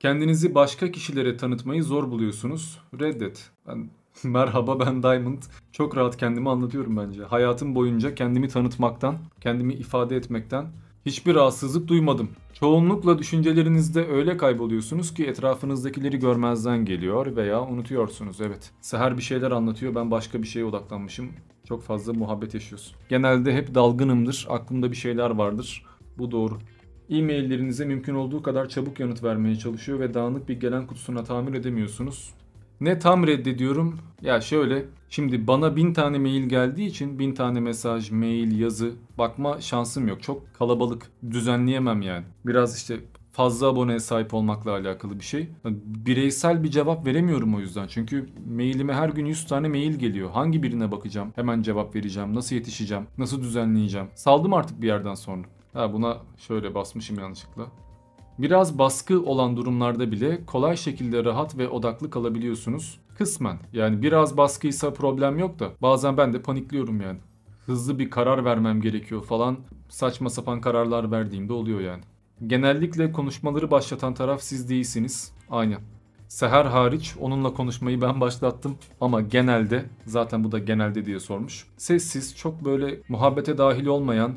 Kendinizi başka kişilere tanıtmayı zor buluyorsunuz. Reddet. Ben, merhaba ben Diamond. Çok rahat kendimi anlatıyorum bence. Hayatım boyunca kendimi tanıtmaktan, kendimi ifade etmekten hiçbir rahatsızlık duymadım. Çoğunlukla düşüncelerinizde öyle kayboluyorsunuz ki etrafınızdakileri görmezden geliyor veya unutuyorsunuz. Evet. Seher bir şeyler anlatıyor. Ben başka bir şeye odaklanmışım. Çok fazla muhabbet yaşıyorsun. Genelde hep dalgınımdır. Aklımda bir şeyler vardır. Bu doğru. E-maillerinize mümkün olduğu kadar çabuk yanıt vermeye çalışıyor ve dağınık bir gelen kutusuna tamir edemiyorsunuz. Ne tam reddediyorum? Ya şöyle, şimdi bana bin tane mail geldiği için bin tane mesaj, mail, yazı bakma şansım yok. Çok kalabalık, düzenleyemem yani. Biraz işte fazla aboneye sahip olmakla alakalı bir şey. Bireysel bir cevap veremiyorum o yüzden. Çünkü mailime her gün 100 tane mail geliyor. Hangi birine bakacağım? Hemen cevap vereceğim. Nasıl yetişeceğim? Nasıl düzenleyeceğim? Saldım artık bir yerden sonra. Ha buna şöyle basmışım yanlışlıkla. Biraz baskı olan durumlarda bile kolay şekilde rahat ve odaklı kalabiliyorsunuz. Kısmen yani biraz baskıysa problem yok da bazen ben de panikliyorum yani. Hızlı bir karar vermem gerekiyor falan saçma sapan kararlar verdiğimde oluyor yani. Genellikle konuşmaları başlatan taraf siz değilsiniz. Aynen. Seher hariç onunla konuşmayı ben başlattım ama genelde zaten bu da genelde diye sormuş. Sessiz, çok böyle muhabbete dahil olmayan,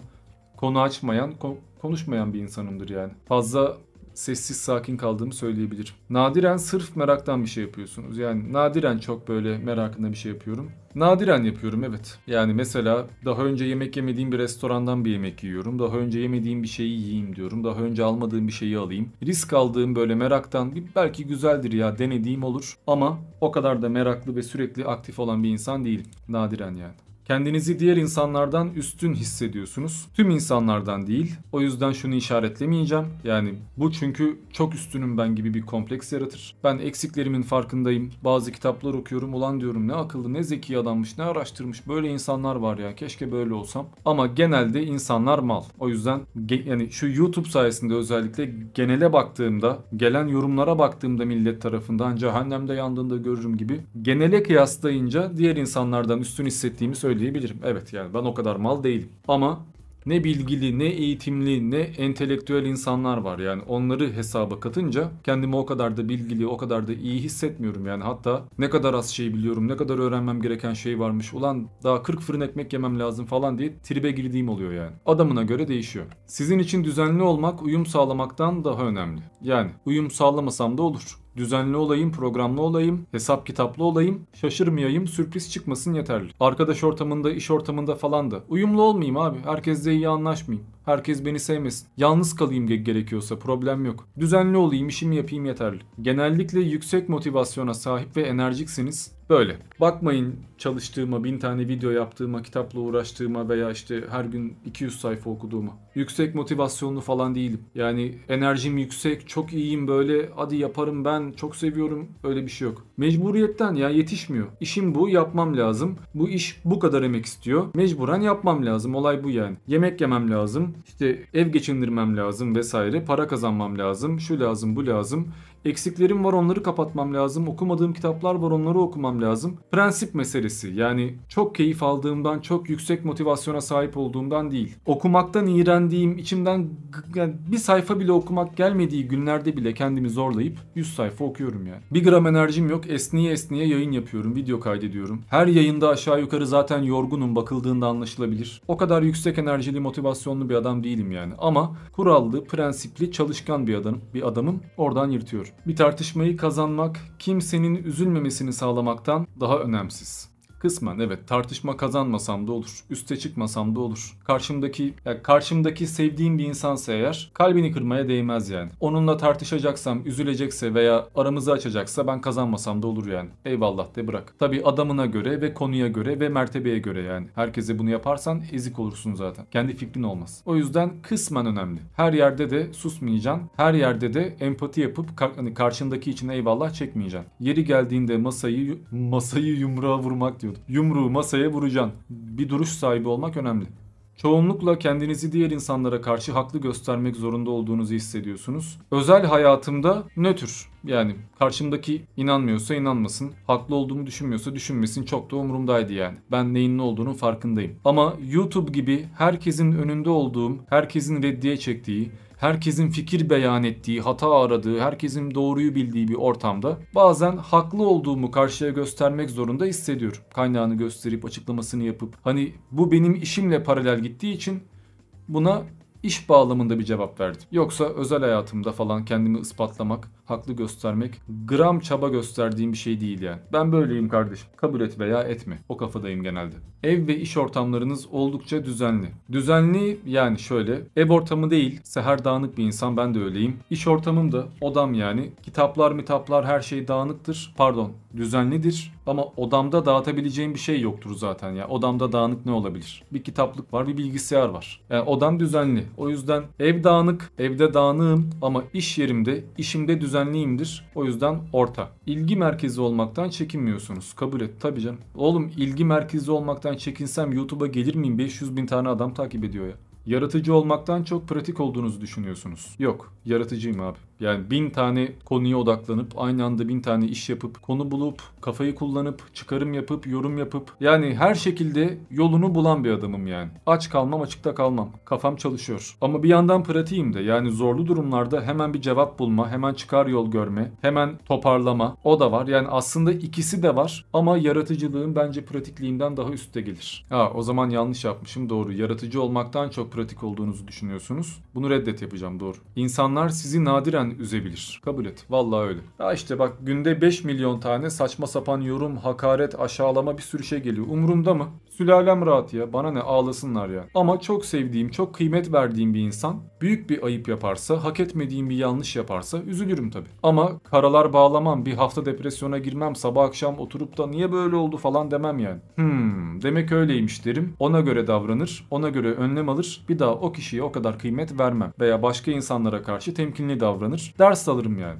konu açmayan, ko- konuşmayan bir insanımdır yani. Fazla sessiz sakin kaldığımı söyleyebilirim. Nadiren sırf meraktan bir şey yapıyorsunuz. Yani nadiren çok böyle merakında bir şey yapıyorum. Nadiren yapıyorum evet. Yani mesela daha önce yemek yemediğim bir restorandan bir yemek yiyorum. Daha önce yemediğim bir şeyi yiyeyim diyorum. Daha önce almadığım bir şeyi alayım. Risk aldığım böyle meraktan bir belki güzeldir ya denediğim olur. Ama o kadar da meraklı ve sürekli aktif olan bir insan değil. Nadiren yani. Kendinizi diğer insanlardan üstün hissediyorsunuz. Tüm insanlardan değil. O yüzden şunu işaretlemeyeceğim. Yani bu çünkü çok üstünüm ben gibi bir kompleks yaratır. Ben eksiklerimin farkındayım. Bazı kitaplar okuyorum. Ulan diyorum ne akıllı ne zeki adammış ne araştırmış. Böyle insanlar var ya keşke böyle olsam. Ama genelde insanlar mal. O yüzden yani şu YouTube sayesinde özellikle genele baktığımda gelen yorumlara baktığımda millet tarafından cehennemde yandığında görürüm gibi genele kıyaslayınca diğer insanlardan üstün hissettiğimi söyleyebilirim söyleyebilirim. Evet yani ben o kadar mal değilim. Ama ne bilgili, ne eğitimli, ne entelektüel insanlar var. Yani onları hesaba katınca kendimi o kadar da bilgili, o kadar da iyi hissetmiyorum. Yani hatta ne kadar az şey biliyorum, ne kadar öğrenmem gereken şey varmış. Ulan daha 40 fırın ekmek yemem lazım falan diye tribe girdiğim oluyor yani. Adamına göre değişiyor. Sizin için düzenli olmak uyum sağlamaktan daha önemli. Yani uyum sağlamasam da olur. Düzenli olayım, programlı olayım, hesap kitaplı olayım, şaşırmayayım, sürpriz çıkmasın yeterli. Arkadaş ortamında, iş ortamında falan da. Uyumlu olmayayım abi, herkesle iyi anlaşmayayım. Herkes beni sevmesin. Yalnız kalayım gerekiyorsa problem yok. Düzenli olayım, işimi yapayım yeterli. Genellikle yüksek motivasyona sahip ve enerjiksiniz. Böyle. Bakmayın çalıştığıma, bin tane video yaptığıma, kitapla uğraştığıma veya işte her gün 200 sayfa okuduğuma. Yüksek motivasyonlu falan değilim. Yani enerjim yüksek, çok iyiyim böyle, hadi yaparım ben, çok seviyorum. Öyle bir şey yok. Mecburiyetten ya yetişmiyor. İşim bu, yapmam lazım. Bu iş bu kadar emek istiyor. Mecburen yapmam lazım. Olay bu yani. Yemek yemem lazım lazım. İşte ev geçindirmem lazım vesaire. Para kazanmam lazım. Şu lazım bu lazım. Eksiklerim var onları kapatmam lazım. Okumadığım kitaplar var onları okumam lazım. Prensip meselesi yani çok keyif aldığımdan, çok yüksek motivasyona sahip olduğumdan değil. Okumaktan iğrendiğim, içimden yani bir sayfa bile okumak gelmediği günlerde bile kendimi zorlayıp 100 sayfa okuyorum yani. Bir gram enerjim yok. Esniye esniye yayın yapıyorum, video kaydediyorum. Her yayında aşağı yukarı zaten yorgunum bakıldığında anlaşılabilir. O kadar yüksek enerjili, motivasyonlu bir adam değilim yani. Ama kurallı, prensipli, çalışkan bir adamım, bir adamım. Oradan yırtıyorum bir tartışmayı kazanmak kimsenin üzülmemesini sağlamaktan daha önemsiz. Kısmen evet tartışma kazanmasam da olur. Üste çıkmasam da olur. Karşımdaki ya karşımdaki sevdiğim bir insansa eğer kalbini kırmaya değmez yani. Onunla tartışacaksam, üzülecekse veya aramızı açacaksa ben kazanmasam da olur yani. Eyvallah de bırak. Tabi adamına göre ve konuya göre ve mertebeye göre yani. Herkese bunu yaparsan ezik olursun zaten. Kendi fikrin olmaz. O yüzden kısmen önemli. Her yerde de susmayacaksın. Her yerde de empati yapıp kar hani karşındaki için eyvallah çekmeyeceksin. Yeri geldiğinde masayı masayı yumruğa vurmak diyor Yumruğu masaya vuracaksın. Bir duruş sahibi olmak önemli. Çoğunlukla kendinizi diğer insanlara karşı haklı göstermek zorunda olduğunuzu hissediyorsunuz. Özel hayatımda nötr. Yani karşımdaki inanmıyorsa inanmasın, haklı olduğumu düşünmüyorsa düşünmesin çok da umurumdaydı yani. Ben neyin ne olduğunun farkındayım. Ama YouTube gibi herkesin önünde olduğum, herkesin reddiye çektiği, herkesin fikir beyan ettiği, hata aradığı, herkesin doğruyu bildiği bir ortamda bazen haklı olduğumu karşıya göstermek zorunda hissediyorum. Kaynağını gösterip açıklamasını yapıp hani bu benim işimle paralel gittiği için buna iş bağlamında bir cevap verdim. Yoksa özel hayatımda falan kendimi ispatlamak haklı göstermek gram çaba gösterdiğim bir şey değil yani. Ben böyleyim kardeşim. Kabul et veya etme. O kafadayım genelde. Ev ve iş ortamlarınız oldukça düzenli. Düzenli yani şöyle. Ev ortamı değil. Seher dağınık bir insan ben de öyleyim. İş ortamım da odam yani. Kitaplar mitaplar her şey dağınıktır. Pardon düzenlidir. Ama odamda dağıtabileceğim bir şey yoktur zaten ya. Odamda dağınık ne olabilir? Bir kitaplık var, bir bilgisayar var. Yani odam düzenli. O yüzden ev dağınık, evde dağınığım ama iş yerimde, işimde düzenli düzenliyimdir. O yüzden orta. İlgi merkezi olmaktan çekinmiyorsunuz. Kabul et tabii canım. Oğlum ilgi merkezi olmaktan çekinsem YouTube'a gelir miyim? 500 bin tane adam takip ediyor ya. Yaratıcı olmaktan çok pratik olduğunuzu düşünüyorsunuz. Yok, yaratıcıyım abi. Yani bin tane konuya odaklanıp aynı anda bin tane iş yapıp konu bulup kafayı kullanıp çıkarım yapıp yorum yapıp yani her şekilde yolunu bulan bir adamım yani. Aç kalmam açıkta kalmam. Kafam çalışıyor. Ama bir yandan pratiğim de yani zorlu durumlarda hemen bir cevap bulma, hemen çıkar yol görme, hemen toparlama o da var. Yani aslında ikisi de var ama yaratıcılığın bence pratikliğimden daha üstte gelir. Ha o zaman yanlış yapmışım doğru. Yaratıcı olmaktan çok pratik olduğunuzu düşünüyorsunuz. Bunu reddet yapacağım doğru. İnsanlar sizi nadiren üzebilir. Kabul et. Vallahi öyle. Ya işte bak günde 5 milyon tane saçma sapan yorum, hakaret, aşağılama bir sürü şey geliyor. Umurumda mı? Sülalem rahat ya. Bana ne ağlasınlar ya. Ama çok sevdiğim, çok kıymet verdiğim bir insan büyük bir ayıp yaparsa, hak etmediğim bir yanlış yaparsa üzülürüm tabii. Ama karalar bağlamam, bir hafta depresyona girmem, sabah akşam oturup da niye böyle oldu falan demem yani. Hmm, demek öyleymiş derim. Ona göre davranır, ona göre önlem alır. Bir daha o kişiye o kadar kıymet vermem veya başka insanlara karşı temkinli davranır planlanır, ders alırım yani.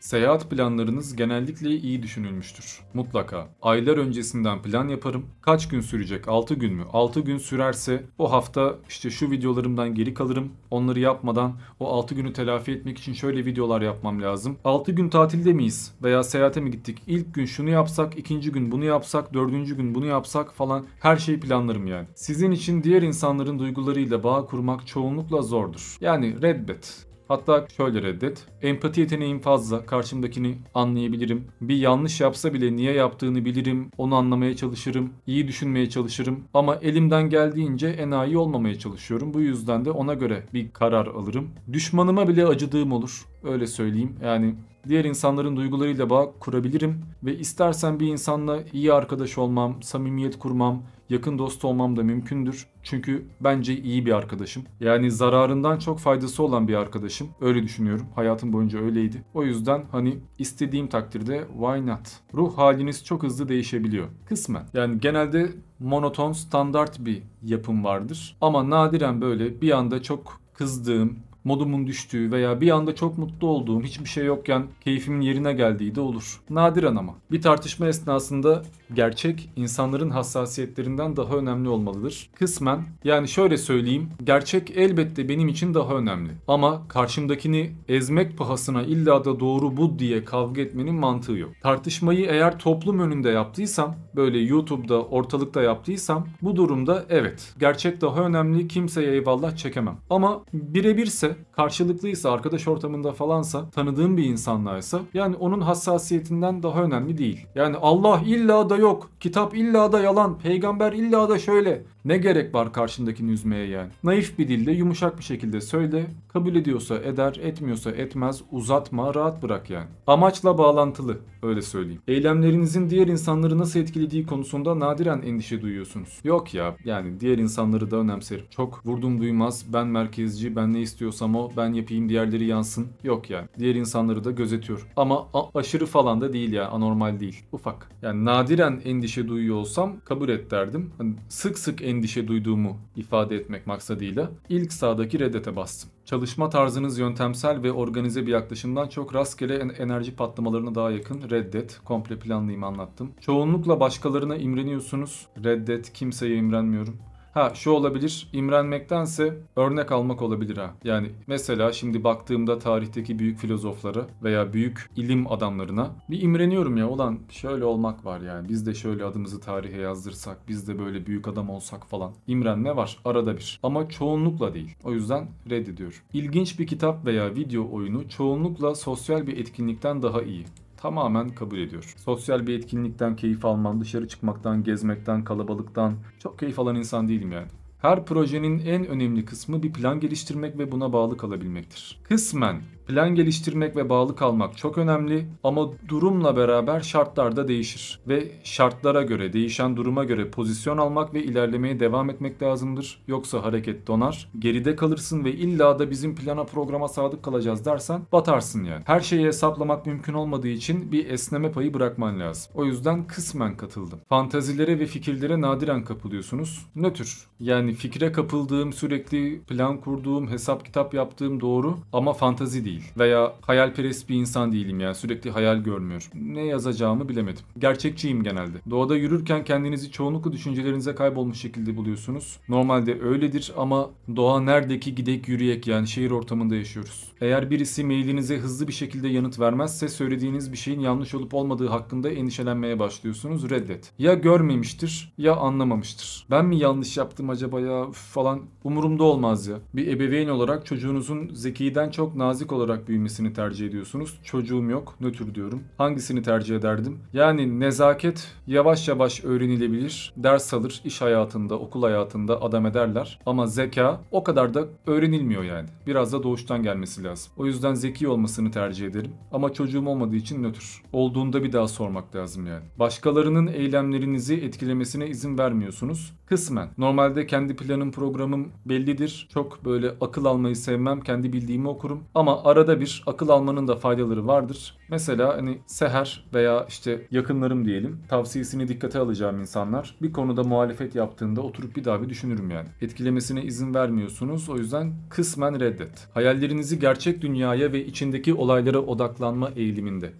Seyahat planlarınız genellikle iyi düşünülmüştür. Mutlaka. Aylar öncesinden plan yaparım. Kaç gün sürecek? 6 gün mü? 6 gün sürerse o hafta işte şu videolarımdan geri kalırım. Onları yapmadan o 6 günü telafi etmek için şöyle videolar yapmam lazım. 6 gün tatilde miyiz? Veya seyahate mi gittik? İlk gün şunu yapsak, ikinci gün bunu yapsak, dördüncü gün bunu yapsak falan her şeyi planlarım yani. Sizin için diğer insanların duygularıyla bağ kurmak çoğunlukla zordur. Yani reddet. Hatta şöyle reddet. Empati yeteneğim fazla. Karşımdakini anlayabilirim. Bir yanlış yapsa bile niye yaptığını bilirim. Onu anlamaya çalışırım. iyi düşünmeye çalışırım. Ama elimden geldiğince enayi olmamaya çalışıyorum. Bu yüzden de ona göre bir karar alırım. Düşmanıma bile acıdığım olur. Öyle söyleyeyim. Yani diğer insanların duygularıyla bağ kurabilirim ve istersen bir insanla iyi arkadaş olmam, samimiyet kurmam, yakın dost olmam da mümkündür. Çünkü bence iyi bir arkadaşım. Yani zararından çok faydası olan bir arkadaşım. Öyle düşünüyorum. Hayatım boyunca öyleydi. O yüzden hani istediğim takdirde why not? Ruh haliniz çok hızlı değişebiliyor. Kısmen. Yani genelde monoton standart bir yapım vardır. Ama nadiren böyle bir anda çok kızdığım, modumun düştüğü veya bir anda çok mutlu olduğum hiçbir şey yokken keyfimin yerine geldiği de olur. Nadiren ama. Bir tartışma esnasında gerçek insanların hassasiyetlerinden daha önemli olmalıdır. Kısmen yani şöyle söyleyeyim gerçek elbette benim için daha önemli. Ama karşımdakini ezmek pahasına illa da doğru bu diye kavga etmenin mantığı yok. Tartışmayı eğer toplum önünde yaptıysam böyle YouTube'da ortalıkta yaptıysam bu durumda evet gerçek daha önemli kimseye eyvallah çekemem. Ama birebirse karşılıklıysa, arkadaş ortamında falansa, tanıdığım bir insanlaysa yani onun hassasiyetinden daha önemli değil. Yani Allah illa da yok, kitap illa da yalan, peygamber illa da şöyle. Ne gerek var karşındakini üzmeye yani? Naif bir dilde, yumuşak bir şekilde söyle. Kabul ediyorsa eder, etmiyorsa etmez. Uzatma, rahat bırak yani. Amaçla bağlantılı, öyle söyleyeyim. Eylemlerinizin diğer insanları nasıl etkilediği konusunda nadiren endişe duyuyorsunuz. Yok ya, yani diğer insanları da önemserim. Çok vurdum duymaz, ben merkezci, ben ne istiyorsam yapmasam o ben yapayım diğerleri yansın yok yani. Diğer insanları da gözetiyor. Ama aşırı falan da değil ya yani, anormal değil. Ufak. Yani nadiren endişe duyuyor olsam kabul et derdim. Hani sık sık endişe duyduğumu ifade etmek maksadıyla ilk sağdaki reddete bastım. Çalışma tarzınız yöntemsel ve organize bir yaklaşımdan çok rastgele enerji patlamalarına daha yakın. Reddet, komple planlıyım anlattım. Çoğunlukla başkalarına imreniyorsunuz. Reddet, kimseye imrenmiyorum. Ha şu olabilir. İmrenmektense örnek almak olabilir ha. Yani mesela şimdi baktığımda tarihteki büyük filozoflara veya büyük ilim adamlarına bir imreniyorum ya. Ulan şöyle olmak var yani. Biz de şöyle adımızı tarihe yazdırsak, biz de böyle büyük adam olsak falan. İmrenme var arada bir. Ama çoğunlukla değil. O yüzden reddediyorum. İlginç bir kitap veya video oyunu çoğunlukla sosyal bir etkinlikten daha iyi tamamen kabul ediyor. Sosyal bir etkinlikten keyif alman, dışarı çıkmaktan, gezmekten, kalabalıktan çok keyif alan insan değilim yani. Her projenin en önemli kısmı bir plan geliştirmek ve buna bağlı kalabilmektir. Kısmen Plan geliştirmek ve bağlı kalmak çok önemli ama durumla beraber şartlar da değişir ve şartlara göre, değişen duruma göre pozisyon almak ve ilerlemeye devam etmek lazımdır. Yoksa hareket donar, geride kalırsın ve illa da bizim plana programa sadık kalacağız dersen batarsın yani. Her şeyi hesaplamak mümkün olmadığı için bir esneme payı bırakman lazım. O yüzden kısmen katıldım. Fantazilere ve fikirlere nadiren kapılıyorsunuz. Nötr. Yani fikre kapıldığım, sürekli plan kurduğum, hesap kitap yaptığım doğru ama fantazi değil değil. Veya hayalperest bir insan değilim yani sürekli hayal görmüyor. Ne yazacağımı bilemedim. Gerçekçiyim genelde. Doğada yürürken kendinizi çoğunlukla düşüncelerinize kaybolmuş şekilde buluyorsunuz. Normalde öyledir ama doğa neredeki gidek yürüyek yani şehir ortamında yaşıyoruz. Eğer birisi mailinize hızlı bir şekilde yanıt vermezse söylediğiniz bir şeyin yanlış olup olmadığı hakkında endişelenmeye başlıyorsunuz. Reddet. Ya görmemiştir ya anlamamıştır. Ben mi yanlış yaptım acaba ya falan umurumda olmaz ya. Bir ebeveyn olarak çocuğunuzun zekiden çok nazik olarak olarak büyümesini tercih ediyorsunuz. Çocuğum yok, nötr diyorum. Hangisini tercih ederdim? Yani nezaket yavaş yavaş öğrenilebilir. Ders alır, iş hayatında, okul hayatında adam ederler. Ama zeka o kadar da öğrenilmiyor yani. Biraz da doğuştan gelmesi lazım. O yüzden zeki olmasını tercih ederim. Ama çocuğum olmadığı için nötr. Olduğunda bir daha sormak lazım yani. Başkalarının eylemlerinizi etkilemesine izin vermiyorsunuz. Kısmen. Normalde kendi planım programım bellidir. Çok böyle akıl almayı sevmem. Kendi bildiğimi okurum. Ama ara arada bir akıl almanın da faydaları vardır. Mesela hani seher veya işte yakınlarım diyelim tavsiyesini dikkate alacağım insanlar bir konuda muhalefet yaptığında oturup bir daha bir düşünürüm yani. Etkilemesine izin vermiyorsunuz o yüzden kısmen reddet. Hayallerinizi gerçek dünyaya ve içindeki olaylara odaklanma eğiliminde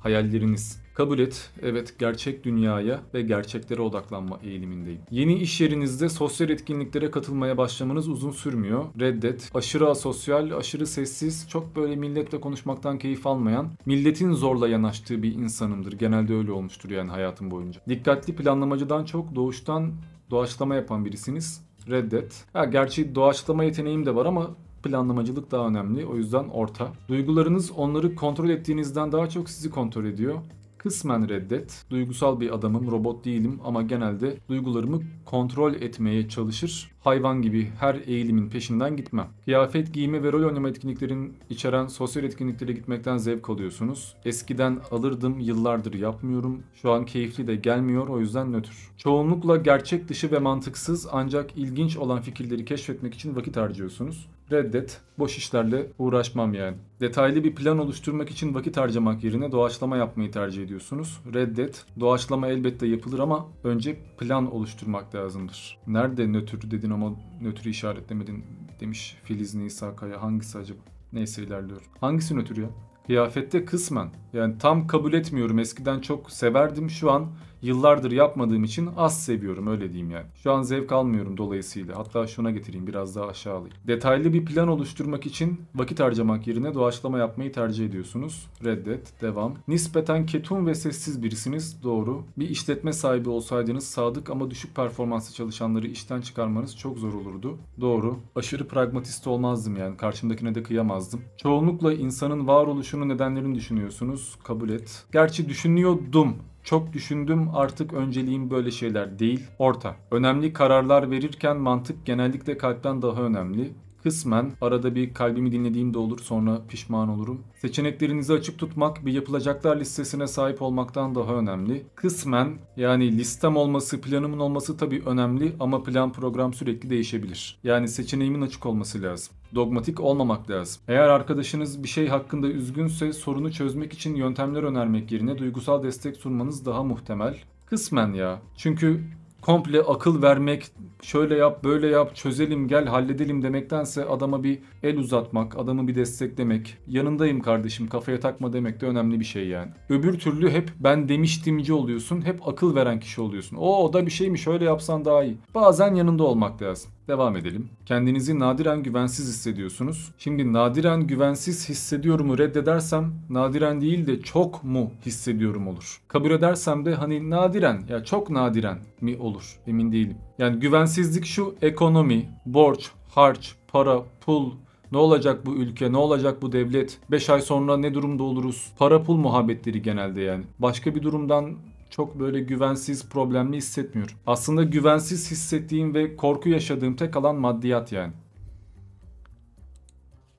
hayalleriniz. Kabul et, evet gerçek dünyaya ve gerçeklere odaklanma eğilimindeyim. Yeni iş yerinizde sosyal etkinliklere katılmaya başlamanız uzun sürmüyor. Reddet, aşırı asosyal, aşırı sessiz, çok böyle milletle konuşmaktan keyif almayan, milletin zorla yanaştığı bir insanımdır. Genelde öyle olmuştur yani hayatım boyunca. Dikkatli planlamacıdan çok doğuştan doğaçlama yapan birisiniz reddet. Ha, gerçi doğaçlama yeteneğim de var ama planlamacılık daha önemli. O yüzden orta. Duygularınız onları kontrol ettiğinizden daha çok sizi kontrol ediyor. Kısmen reddet. Duygusal bir adamım, robot değilim ama genelde duygularımı kontrol etmeye çalışır. Hayvan gibi her eğilimin peşinden gitmem. Kıyafet giyme ve rol oynama etkinliklerin içeren sosyal etkinliklere gitmekten zevk alıyorsunuz. Eskiden alırdım, yıllardır yapmıyorum. Şu an keyifli de gelmiyor o yüzden nötr. Çoğunlukla gerçek dışı ve mantıksız ancak ilginç olan fikirleri keşfetmek için vakit harcıyorsunuz reddet, boş işlerle uğraşmam yani. Detaylı bir plan oluşturmak için vakit harcamak yerine doğaçlama yapmayı tercih ediyorsunuz. Reddet, doğaçlama elbette yapılır ama önce plan oluşturmak lazımdır. Nerede nötr dedin ama nötrü işaretlemedin demiş Filiz Nisa Kaya. Hangisi acaba? Neyse ilerliyorum. Hangisi nötr ya? Kıyafette kısmen. Yani tam kabul etmiyorum. Eskiden çok severdim. Şu an yıllardır yapmadığım için az seviyorum öyle diyeyim yani. Şu an zevk almıyorum dolayısıyla. Hatta şuna getireyim biraz daha aşağı alayım. Detaylı bir plan oluşturmak için vakit harcamak yerine doğaçlama yapmayı tercih ediyorsunuz. Reddet, devam. Nispeten ketum ve sessiz birisiniz. Doğru. Bir işletme sahibi olsaydınız sadık ama düşük performanslı çalışanları işten çıkarmanız çok zor olurdu. Doğru. Aşırı pragmatist olmazdım yani. Karşımdakine de kıyamazdım. Çoğunlukla insanın varoluşunun nedenlerini düşünüyorsunuz. Kabul et. Gerçi düşünüyordum çok düşündüm artık önceliğim böyle şeyler değil, orta. Önemli kararlar verirken mantık genellikle kalpten daha önemli. Kısmen arada bir kalbimi dinlediğim de olur sonra pişman olurum. Seçeneklerinizi açık tutmak bir yapılacaklar listesine sahip olmaktan daha önemli. Kısmen yani listem olması planımın olması tabii önemli ama plan program sürekli değişebilir. Yani seçeneğimin açık olması lazım. Dogmatik olmamak lazım. Eğer arkadaşınız bir şey hakkında üzgünse sorunu çözmek için yöntemler önermek yerine duygusal destek sunmanız daha muhtemel. Kısmen ya. Çünkü komple akıl vermek, şöyle yap, böyle yap, çözelim, gel, halledelim demektense adama bir el uzatmak, adamı bir desteklemek, yanındayım kardeşim, kafaya takma demek de önemli bir şey yani. Öbür türlü hep ben demiştimci oluyorsun, hep akıl veren kişi oluyorsun. O, o da bir şey mi? şöyle yapsan daha iyi. Bazen yanında olmak lazım. Devam edelim. Kendinizi nadiren güvensiz hissediyorsunuz. Şimdi nadiren güvensiz hissediyorumu reddedersem nadiren değil de çok mu hissediyorum olur. Kabul edersem de hani nadiren ya çok nadiren mi olur emin değilim. Yani güvensizlik şu ekonomi, borç, harç, para, pul, ne olacak bu ülke? Ne olacak bu devlet? 5 ay sonra ne durumda oluruz? Para pul muhabbetleri genelde yani. Başka bir durumdan çok böyle güvensiz, problemli hissetmiyorum. Aslında güvensiz hissettiğim ve korku yaşadığım tek alan maddiyat yani.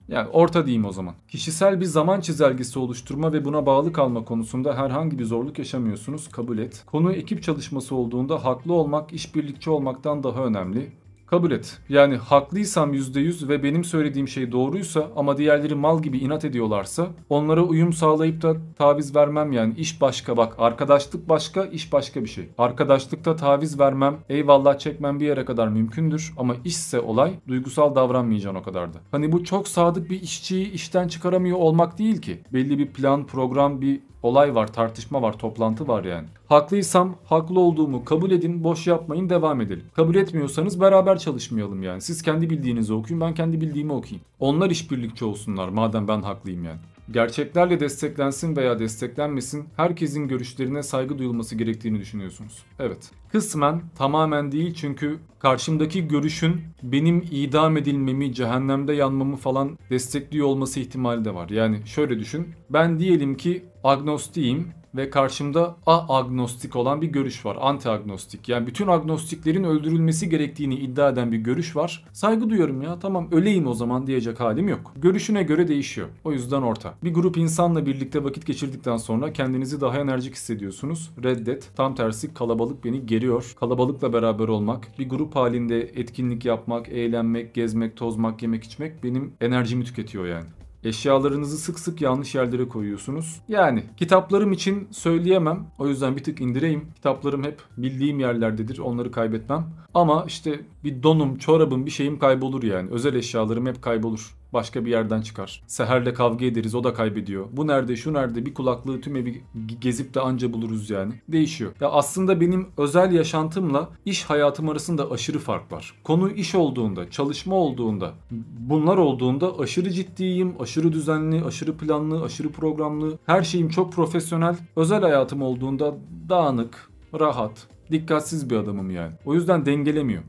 Yani orta diyeyim o zaman. Kişisel bir zaman çizelgesi oluşturma ve buna bağlı kalma konusunda herhangi bir zorluk yaşamıyorsunuz kabul et. Konu ekip çalışması olduğunda haklı olmak işbirlikçi olmaktan daha önemli. Kabul et. Yani haklıysam %100 ve benim söylediğim şey doğruysa ama diğerleri mal gibi inat ediyorlarsa onlara uyum sağlayıp da taviz vermem yani. iş başka bak. Arkadaşlık başka, iş başka bir şey. Arkadaşlıkta taviz vermem, eyvallah çekmem bir yere kadar mümkündür ama işse olay duygusal davranmayacaksın o kadar da. Hani bu çok sadık bir işçiyi işten çıkaramıyor olmak değil ki. Belli bir plan, program, bir Olay var, tartışma var, toplantı var yani. Haklıysam haklı olduğumu kabul edin, boş yapmayın, devam edelim. Kabul etmiyorsanız beraber çalışmayalım yani. Siz kendi bildiğinizi okuyun, ben kendi bildiğimi okuyayım. Onlar işbirlikçi olsunlar madem ben haklıyım yani gerçeklerle desteklensin veya desteklenmesin herkesin görüşlerine saygı duyulması gerektiğini düşünüyorsunuz. Evet. Kısmen tamamen değil çünkü karşımdaki görüşün benim idam edilmemi, cehennemde yanmamı falan destekliyor olması ihtimali de var. Yani şöyle düşün. Ben diyelim ki agnostiyim ve karşımda a-agnostik olan bir görüş var. Anti-agnostik. Yani bütün agnostiklerin öldürülmesi gerektiğini iddia eden bir görüş var. Saygı duyuyorum ya tamam öleyim o zaman diyecek halim yok. Görüşüne göre değişiyor. O yüzden orta. Bir grup insanla birlikte vakit geçirdikten sonra kendinizi daha enerjik hissediyorsunuz. Reddet. Tam tersi kalabalık beni geriyor. Kalabalıkla beraber olmak, bir grup halinde etkinlik yapmak, eğlenmek, gezmek, tozmak, yemek, içmek benim enerjimi tüketiyor yani. Eşyalarınızı sık sık yanlış yerlere koyuyorsunuz. Yani kitaplarım için söyleyemem. O yüzden bir tık indireyim. Kitaplarım hep bildiğim yerlerdedir. Onları kaybetmem. Ama işte bir donum, çorabım, bir şeyim kaybolur yani. Özel eşyalarım hep kaybolur başka bir yerden çıkar. Seher'le kavga ederiz o da kaybediyor. Bu nerede şu nerede bir kulaklığı tüm evi gezip de anca buluruz yani. Değişiyor. Ya aslında benim özel yaşantımla iş hayatım arasında aşırı fark var. Konu iş olduğunda, çalışma olduğunda, bunlar olduğunda aşırı ciddiyim, aşırı düzenli, aşırı planlı, aşırı programlı. Her şeyim çok profesyonel. Özel hayatım olduğunda dağınık, rahat, dikkatsiz bir adamım yani. O yüzden dengelemiyor.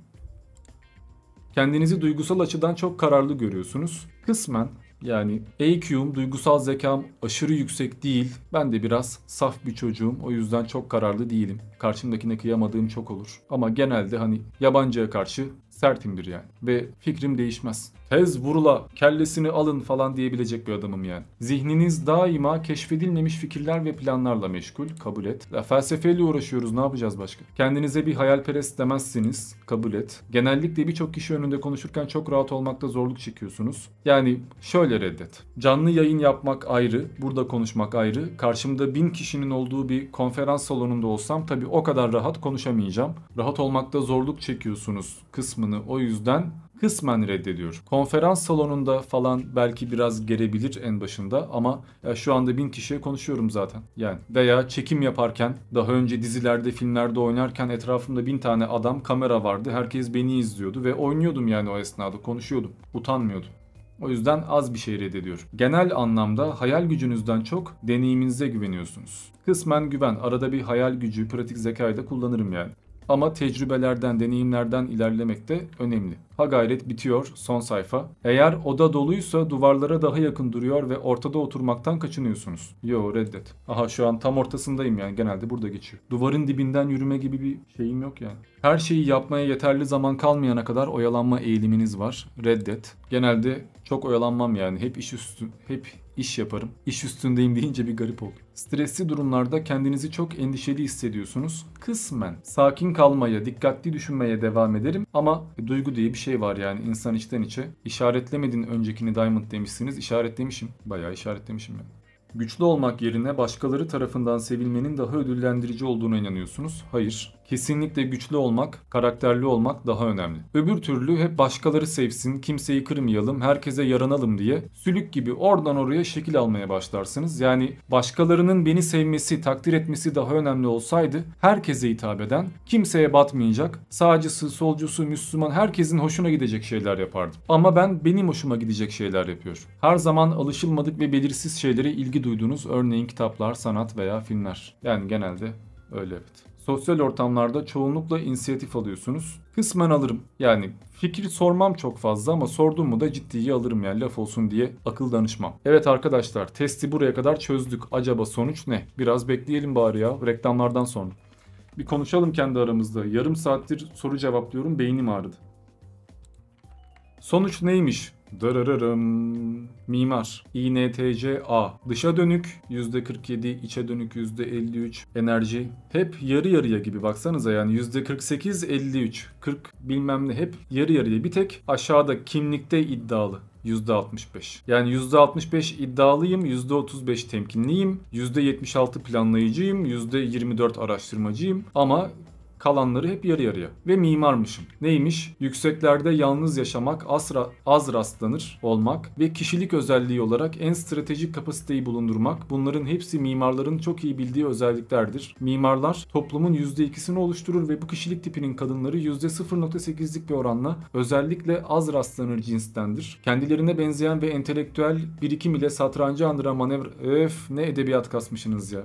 Kendinizi duygusal açıdan çok kararlı görüyorsunuz. Kısmen yani EQ'm, duygusal zekam aşırı yüksek değil. Ben de biraz saf bir çocuğum. O yüzden çok kararlı değilim. Karşımdakine kıyamadığım çok olur. Ama genelde hani yabancıya karşı sertimdir yani. Ve fikrim değişmez tez vurula, kellesini alın falan diyebilecek bir adamım yani. Zihniniz daima keşfedilmemiş fikirler ve planlarla meşgul, kabul et. Ya felsefeyle uğraşıyoruz ne yapacağız başka? Kendinize bir hayalperest demezsiniz, kabul et. Genellikle birçok kişi önünde konuşurken çok rahat olmakta zorluk çekiyorsunuz. Yani şöyle reddet. Canlı yayın yapmak ayrı, burada konuşmak ayrı. Karşımda bin kişinin olduğu bir konferans salonunda olsam tabii o kadar rahat konuşamayacağım. Rahat olmakta zorluk çekiyorsunuz kısmını o yüzden kısmen reddediyor. Konferans salonunda falan belki biraz gerebilir en başında ama ya şu anda bin kişiye konuşuyorum zaten. Yani veya çekim yaparken daha önce dizilerde filmlerde oynarken etrafımda bin tane adam kamera vardı. Herkes beni izliyordu ve oynuyordum yani o esnada konuşuyordum. Utanmıyordum. O yüzden az bir şey reddediyor. Genel anlamda hayal gücünüzden çok deneyiminize güveniyorsunuz. Kısmen güven, arada bir hayal gücü, pratik zekayı da kullanırım yani. Ama tecrübelerden, deneyimlerden ilerlemek de önemli. Ha gayret bitiyor son sayfa. Eğer oda doluysa duvarlara daha yakın duruyor ve ortada oturmaktan kaçınıyorsunuz. Yo reddet. Aha şu an tam ortasındayım yani genelde burada geçir. Duvarın dibinden yürüme gibi bir şeyim yok yani. Her şeyi yapmaya yeterli zaman kalmayana kadar oyalanma eğiliminiz var. Reddet. Genelde çok oyalanmam yani. Hep iş üstü, hep iş yaparım. İş üstündeyim deyince bir garip oldu. Stresli durumlarda kendinizi çok endişeli hissediyorsunuz. Kısmen sakin kalmaya, dikkatli düşünmeye devam ederim ama e, duygu diye bir şey var yani insan içten içe. İşaretlemedin öncekini Diamond demişsiniz. İşaretlemişim. Bayağı işaretlemişim yani. Güçlü olmak yerine başkaları tarafından sevilmenin daha ödüllendirici olduğuna inanıyorsunuz. Hayır. Kesinlikle güçlü olmak, karakterli olmak daha önemli. Öbür türlü hep başkaları sevsin, kimseyi kırmayalım, herkese yaranalım diye sülük gibi oradan oraya şekil almaya başlarsınız. Yani başkalarının beni sevmesi, takdir etmesi daha önemli olsaydı herkese hitap eden, kimseye batmayacak, sağcısı, solcusu, Müslüman herkesin hoşuna gidecek şeyler yapardım. Ama ben benim hoşuma gidecek şeyler yapıyorum. Her zaman alışılmadık ve belirsiz şeylere ilgi duyduğunuz örneğin kitaplar, sanat veya filmler. Yani genelde öyle evet. Sosyal ortamlarda çoğunlukla inisiyatif alıyorsunuz. Kısmen alırım. Yani fikri sormam çok fazla ama sordum mu da ciddiye alırım yani laf olsun diye akıl danışmam. Evet arkadaşlar testi buraya kadar çözdük. Acaba sonuç ne? Biraz bekleyelim bari ya reklamlardan sonra. Bir konuşalım kendi aramızda. Yarım saattir soru cevaplıyorum beynim ağrıdı. Sonuç neymiş? Dırırırım. Mimar. INTC A. Dışa dönük %47, içe dönük %53. Enerji. Hep yarı yarıya gibi baksanıza yani %48, 53, 40 bilmem ne hep yarı yarıya. Bir tek aşağıda kimlikte iddialı. %65. Yani %65 iddialıyım, %35 temkinliyim, %76 planlayıcıyım, %24 araştırmacıyım ama Kalanları hep yarı yarıya. Ve mimarmışım. Neymiş? Yükseklerde yalnız yaşamak, az, az rastlanır olmak ve kişilik özelliği olarak en stratejik kapasiteyi bulundurmak bunların hepsi mimarların çok iyi bildiği özelliklerdir. Mimarlar toplumun %2'sini oluşturur ve bu kişilik tipinin kadınları %0.8'lik bir oranla özellikle az rastlanır cinstendir. Kendilerine benzeyen ve entelektüel birikim ile satrancı andıran manevra... Öf ne edebiyat kasmışsınız ya.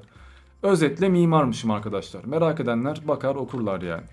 Özetle mimarmışım arkadaşlar. Merak edenler bakar okurlar yani.